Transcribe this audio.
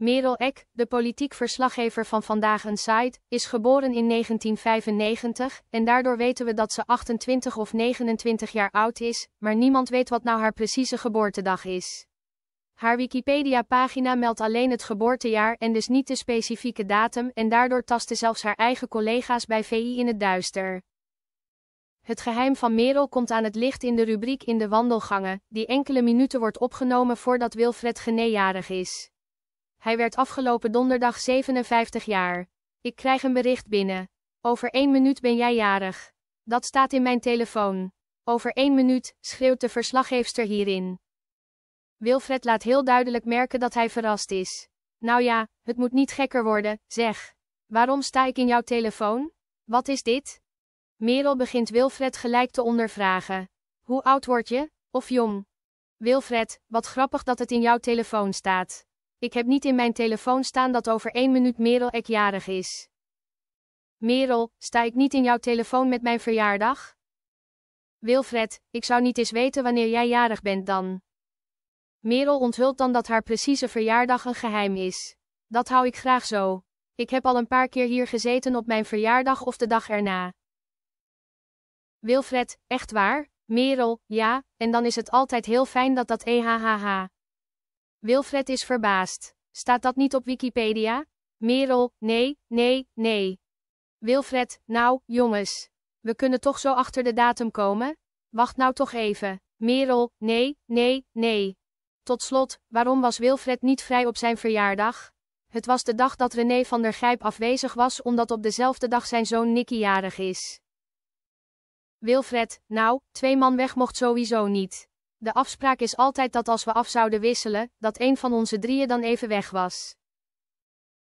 Merel Eck, de politiek verslaggever van Vandaag een Site, is geboren in 1995 en daardoor weten we dat ze 28 of 29 jaar oud is, maar niemand weet wat nou haar precieze geboortedag is. Haar Wikipedia-pagina meldt alleen het geboortejaar en dus niet de specifieke datum en daardoor tasten zelfs haar eigen collega's bij VI in het duister. Het geheim van Merel komt aan het licht in de rubriek In de Wandelgangen, die enkele minuten wordt opgenomen voordat Wilfred genejarig is. Hij werd afgelopen donderdag 57 jaar. Ik krijg een bericht binnen. Over één minuut ben jij jarig. Dat staat in mijn telefoon. Over één minuut, schreeuwt de verslaggeefster hierin. Wilfred laat heel duidelijk merken dat hij verrast is. Nou ja, het moet niet gekker worden, zeg. Waarom sta ik in jouw telefoon? Wat is dit? Merel begint Wilfred gelijk te ondervragen. Hoe oud word je, of jong? Wilfred, wat grappig dat het in jouw telefoon staat. Ik heb niet in mijn telefoon staan dat over één minuut Merel ek jarig is. Merel, sta ik niet in jouw telefoon met mijn verjaardag? Wilfred, ik zou niet eens weten wanneer jij jarig bent dan. Merel onthult dan dat haar precieze verjaardag een geheim is. Dat hou ik graag zo. Ik heb al een paar keer hier gezeten op mijn verjaardag of de dag erna. Wilfred, echt waar? Merel, ja, en dan is het altijd heel fijn dat dat ehhh. Wilfred is verbaasd. Staat dat niet op Wikipedia? Merel, nee, nee, nee. Wilfred, nou, jongens. We kunnen toch zo achter de datum komen? Wacht nou toch even. Merel, nee, nee, nee. Tot slot, waarom was Wilfred niet vrij op zijn verjaardag? Het was de dag dat René van der Grijp afwezig was omdat op dezelfde dag zijn zoon Nicky jarig is. Wilfred, nou, twee man weg mocht sowieso niet. De afspraak is altijd dat als we af zouden wisselen, dat een van onze drieën dan even weg was.